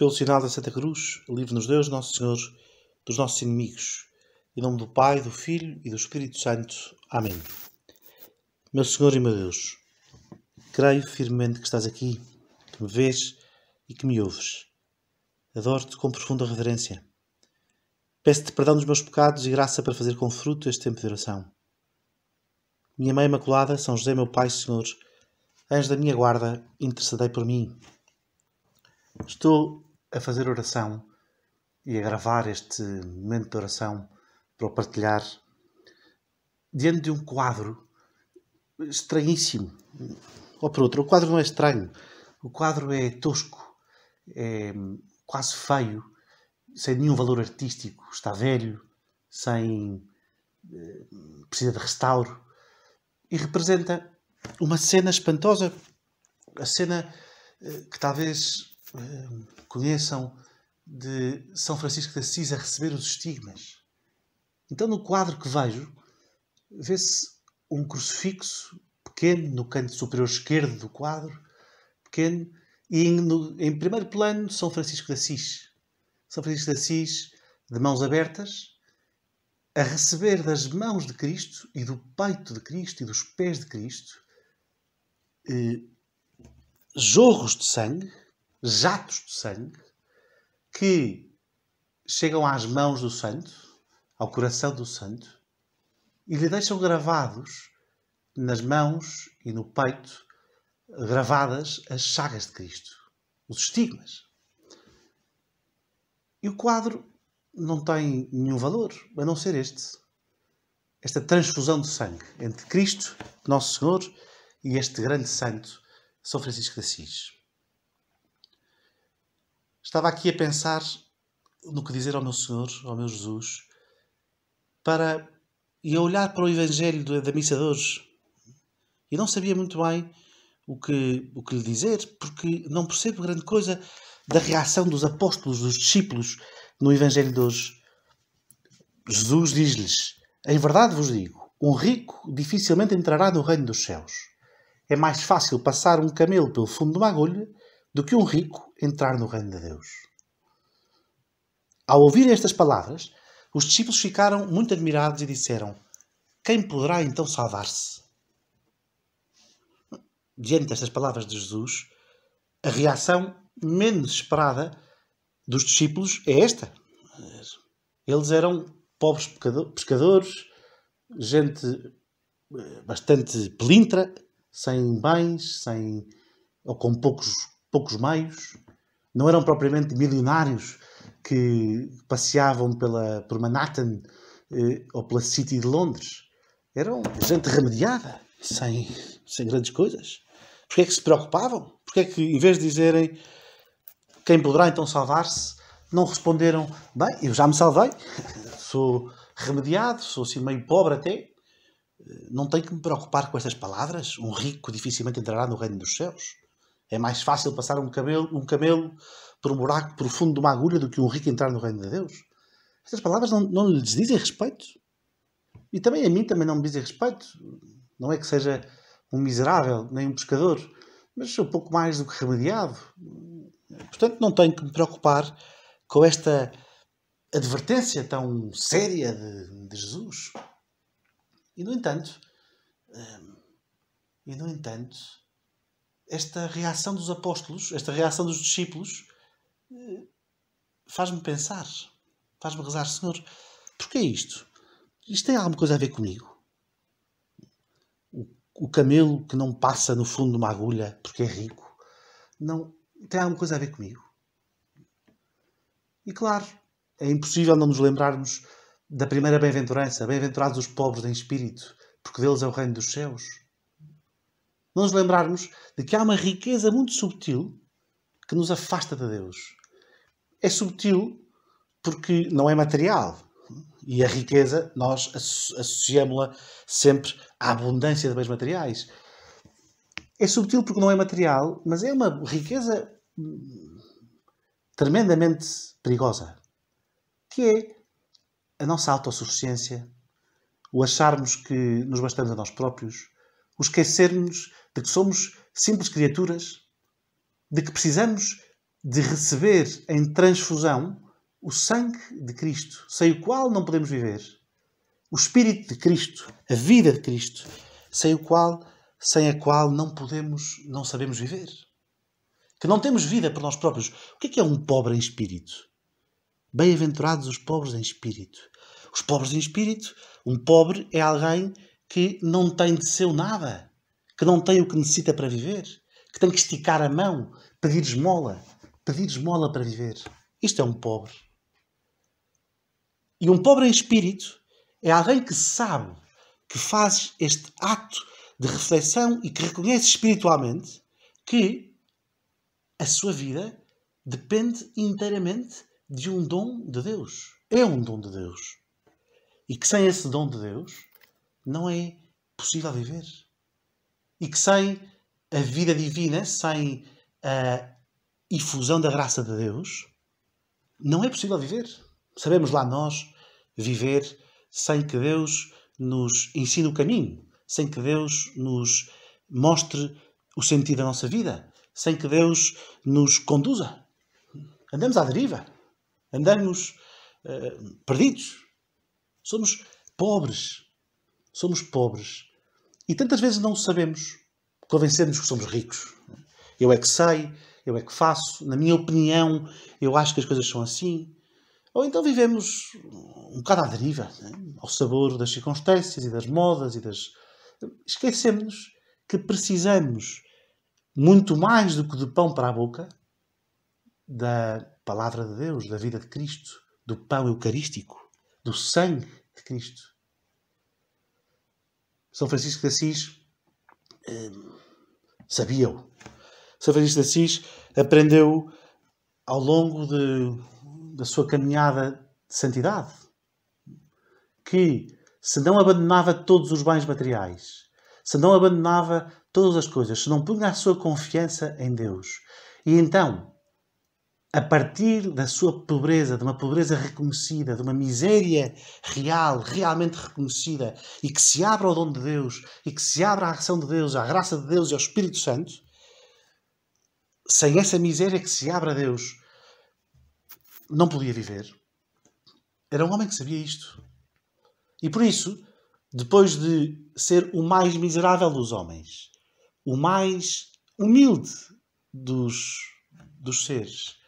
Pelo sinal da Santa Cruz, livre-nos Deus, nosso Senhor, dos nossos inimigos. Em nome do Pai, do Filho e do Espírito Santo. Amém. Meu Senhor e meu Deus, creio firmemente que estás aqui, que me vês e que me ouves. Adoro-te com profunda reverência. Peço-te perdão dos meus pecados e graça para fazer com fruto este tempo de oração. Minha Mãe Imaculada, São José, meu Pai, Senhor, anjo da minha guarda, intercedei por mim. Estou a fazer oração e a gravar este momento de oração para o partilhar diante de um quadro estranhíssimo. Ou por outro, o quadro não é estranho, o quadro é tosco, é quase feio, sem nenhum valor artístico, está velho, sem eh, precisa de restauro e representa uma cena espantosa, a cena eh, que talvez Ehm, conheçam de São Francisco de Assis a receber os estigmas. Então, no quadro que vejo, vê-se um crucifixo pequeno no canto superior esquerdo do quadro, pequeno, e em, no, em primeiro plano São Francisco de Assis. São Francisco de Assis, de mãos abertas, a receber das mãos de Cristo e do peito de Cristo e dos pés de Cristo eh, jorros de sangue jatos de sangue que chegam às mãos do santo, ao coração do santo, e lhe deixam gravados nas mãos e no peito, gravadas as chagas de Cristo, os estigmas. E o quadro não tem nenhum valor, a não ser este. Esta transfusão de sangue entre Cristo, Nosso Senhor, e este grande santo, São Francisco de Assis. Estava aqui a pensar no que dizer ao meu Senhor, ao meu Jesus, para e a olhar para o Evangelho da missa de hoje. E não sabia muito bem o que, o que lhe dizer, porque não percebo grande coisa da reação dos apóstolos, dos discípulos, no Evangelho de hoje. Jesus diz-lhes: Em verdade vos digo, um rico dificilmente entrará no reino dos céus. É mais fácil passar um camelo pelo fundo de uma agulha do que um rico entrar no reino de Deus. Ao ouvir estas palavras, os discípulos ficaram muito admirados e disseram: Quem poderá então salvar-se? Diante destas palavras de Jesus, a reação menos esperada dos discípulos é esta. Eles eram pobres pescadores, gente eh, bastante pelintra, sem bens, sem ou com poucos poucos meios, não eram propriamente milionários que passeavam pela, por Manhattan eh, ou pela City de Londres. Eram gente remediada, sem, sem grandes coisas. Porquê é que se preocupavam? Porquê é que, em vez de dizerem quem poderá então salvar-se, não responderam, bem, eu já me salvei, sou remediado, sou assim meio pobre até, eh, não tenho que me preocupar com estas palavras, um rico dificilmente entrará no reino dos céus. É mais fácil passar um camelo, um camelo por um buraco profundo de uma agulha do que um rico entrar no reino de Deus. Estas palavras não, não lhes dizem respeito. E também a mim também não me dizem respeito. Não é que seja um miserável, nem um pescador, mas sou pouco mais do que remediado. Portanto, não tenho que me preocupar com esta advertência tão séria de, de Jesus. E no entanto, hum, e no entanto, esta reação dos apóstolos, esta reação dos discípulos, eh, faz-me pensar, faz-me rezar, Senhor, porquê isto? Isto tem alguma coisa a ver comigo? O, o camelo que não passa no fundo de uma agulha porque é rico, não tem alguma coisa a ver comigo? E claro, é impossível não nos lembrarmos da primeira bem-aventurança, bem-aventurados os pobres em espírito, porque deles é o reino dos céus. Não nos lembrarmos de que há uma riqueza muito subtil que nos afasta de Deus. É subtil porque não é material. E a riqueza nós associamos-la sempre à abundância de bens materiais. É subtil porque não é material, mas é uma riqueza hum, tremendamente perigosa, que é a nossa autossuficiência, o acharmos que nos bastamos a nós próprios, o esquecermos de que somos simples criaturas, de que precisamos de receber em transfusão o sangue de Cristo, sem o qual não podemos viver, o espírito de Cristo, a vida de Cristo, sem o qual, sem a qual não podemos, não sabemos viver. Que não temos vida por nós próprios. O que é, que é um pobre em espírito? Bem-aventurados os pobres em espírito. Os pobres em espírito, um pobre é alguém que não tem de seu nada, que não tem o que necessita para viver, que tem que esticar a mão, pedir esmola, pedir esmola para viver. Isto é um pobre. E um pobre em espírito é alguém que sabe que faz este ato de reflexão e que reconhece espiritualmente que a sua vida depende inteiramente de um dom de Deus. É um dom de Deus. E que sem esse dom de Deus, não é possível viver. E que sem a vida divina, sem a infusão da graça de Deus, não é possível viver. Sabemos lá nós viver sem que Deus nos ensine o caminho, sem que Deus nos mostre o sentido da nossa vida, sem que Deus nos conduza. Andamos à deriva, andamos uh, perdidos, somos pobres somos pobres. E tantas vezes não sabemos. Convencemos que somos ricos. Eu é que sei, eu é que faço, na minha opinião, eu acho que as coisas são assim. Ou então vivemos um bocado à deriva, né? ao sabor das circunstâncias e das modas e das. Esquecemos que precisamos muito mais do que de pão para a boca, da palavra de Deus, da vida de Cristo, do pão eucarístico, do sangue de Cristo. São Francisco de Assis hum, sabia-o. São Francisco de Assis aprendeu ao longo de, da sua caminhada de santidade que se não abandonava todos os bens materiais, se não abandonava todas as coisas, se não punha a sua confiança em Deus, e então a partir da sua pobreza, de uma pobreza reconhecida, de uma miséria real, realmente reconhecida, e que se abra ao dom de Deus, e que se abra à ação de Deus, à graça de Deus e ao Espírito Santo, sem essa miséria que se abra a Deus, não podia viver. Era um homem que sabia isto. E por isso, depois de ser o mais miserável dos homens, o mais humilde dos, dos seres,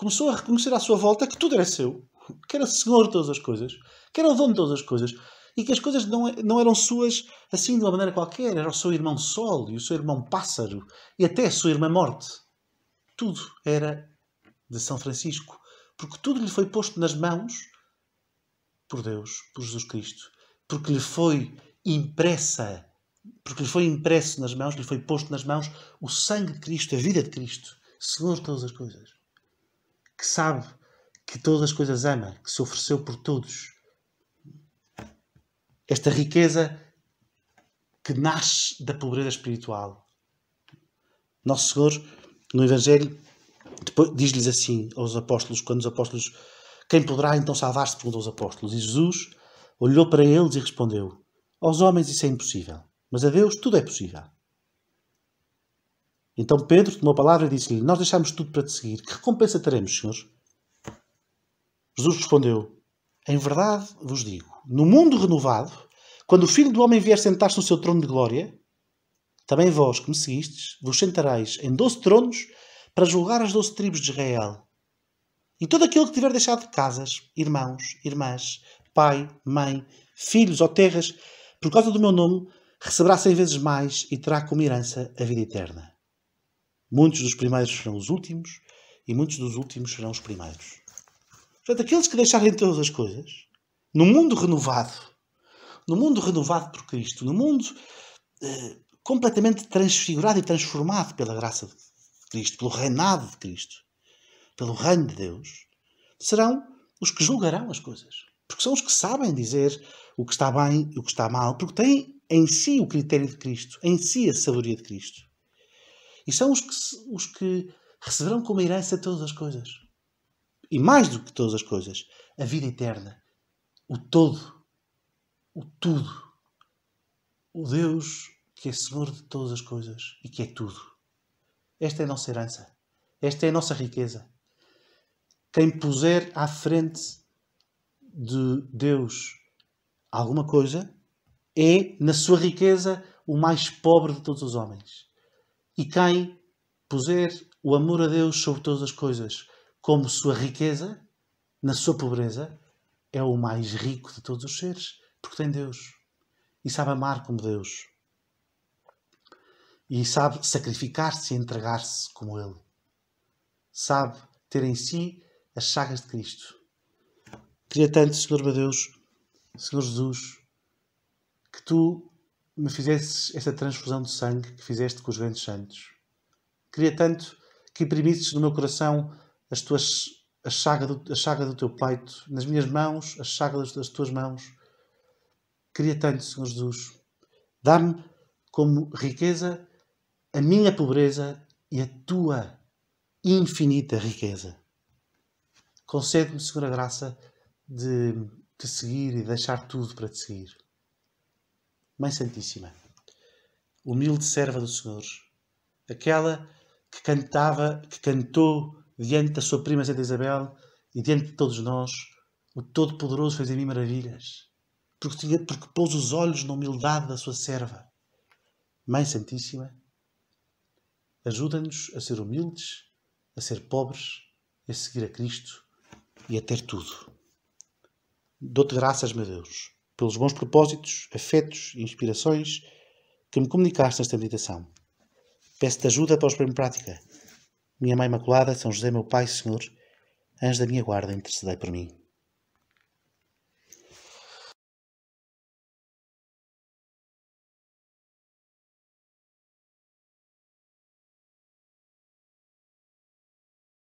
começou a reconhecer à sua volta que tudo era seu, que era o senhor de todas as coisas, que era o dono de todas as coisas e que as coisas não, não eram suas assim de uma maneira qualquer. Era o seu irmão Sol e o seu irmão Pássaro e até a sua irmã Morte. Tudo era de São Francisco, porque tudo lhe foi posto nas mãos por Deus, por Jesus Cristo, porque lhe foi impressa, porque lhe foi impresso nas mãos, lhe foi posto nas mãos o sangue de Cristo, a vida de Cristo, Senhor de todas as coisas que sabe que todas as coisas ama, que se ofereceu por todos. Esta riqueza que nasce da pobreza espiritual. Nosso Senhor, no Evangelho, diz-lhes assim aos apóstolos, quando os apóstolos. Quem poderá então salvar-se? perguntou aos apóstolos. E Jesus olhou para eles e respondeu: Aos homens isso é impossível, mas a Deus tudo é possível. Então Pedro tomou a palavra e disse-lhe: Nós deixamos tudo para te seguir. Que recompensa teremos, Senhor? Jesus respondeu: Em verdade vos digo, no mundo renovado, quando o Filho do Homem vier sentar-se no seu trono de glória, também vós que me seguistes, vos sentareis em doze tronos para julgar as doze tribos de Israel. E todo aquele que tiver deixado casas, irmãos, irmãs, pai, mãe, filhos ou terras, por causa do meu nome, receberá cem vezes mais e terá como herança a vida eterna. Muitos dos primeiros serão os últimos e muitos dos últimos serão os primeiros. Portanto, aqueles que deixarem todas as coisas, no mundo renovado, no mundo renovado por Cristo, no mundo eh, completamente transfigurado e transformado pela graça de Cristo, pelo reinado de Cristo, pelo reino de Deus, serão os que julgarão as coisas. Porque são os que sabem dizer o que está bem e o que está mal, porque têm em si o critério de Cristo, em si a sabedoria de Cristo. E são os que, os que receberão como herança todas as coisas. E mais do que todas as coisas, a vida eterna, o todo, o tudo. O Deus que é Senhor de todas as coisas e que é tudo. Esta é a nossa herança. Esta é a nossa riqueza. Quem puser à frente de Deus alguma coisa é, na sua riqueza, o mais pobre de todos os homens e quem puser o amor a Deus sobre todas as coisas como sua riqueza, na sua pobreza, é o mais rico de todos os seres, porque tem Deus e sabe amar como Deus e sabe sacrificar-se e entregar-se como Ele, sabe ter em si as chagas de Cristo. Queria tanto, Senhor meu Deus, Senhor Jesus, que tu me fizesses essa transfusão de sangue que fizeste com os grandes santos. Queria tanto que imprimisses no meu coração as tuas, a, chaga do, a chaga do teu peito, nas minhas mãos, a chaga das tuas mãos. Queria tanto, Senhor Jesus, dá-me como riqueza a minha pobreza e a tua infinita riqueza. Concede-me, Senhor, a graça de te seguir e deixar tudo para te seguir. Mãe Santíssima, humilde serva do Senhor, aquela que cantava, que cantou diante da sua prima Santa Isabel e diante de todos nós, o Todo-Poderoso fez em mim maravilhas, porque, tinha, porque pôs os olhos na humildade da sua serva. Mãe Santíssima, ajuda-nos a ser humildes, a ser pobres, a seguir a Cristo e a ter tudo. Dou-te graças, meu Deus pelos bons propósitos, afetos e inspirações que me comunicaste nesta meditação. Peço-te ajuda para os pôr em prática. Minha Mãe Imaculada, São José, meu Pai, Senhor, anjo da minha guarda, intercedei por mim.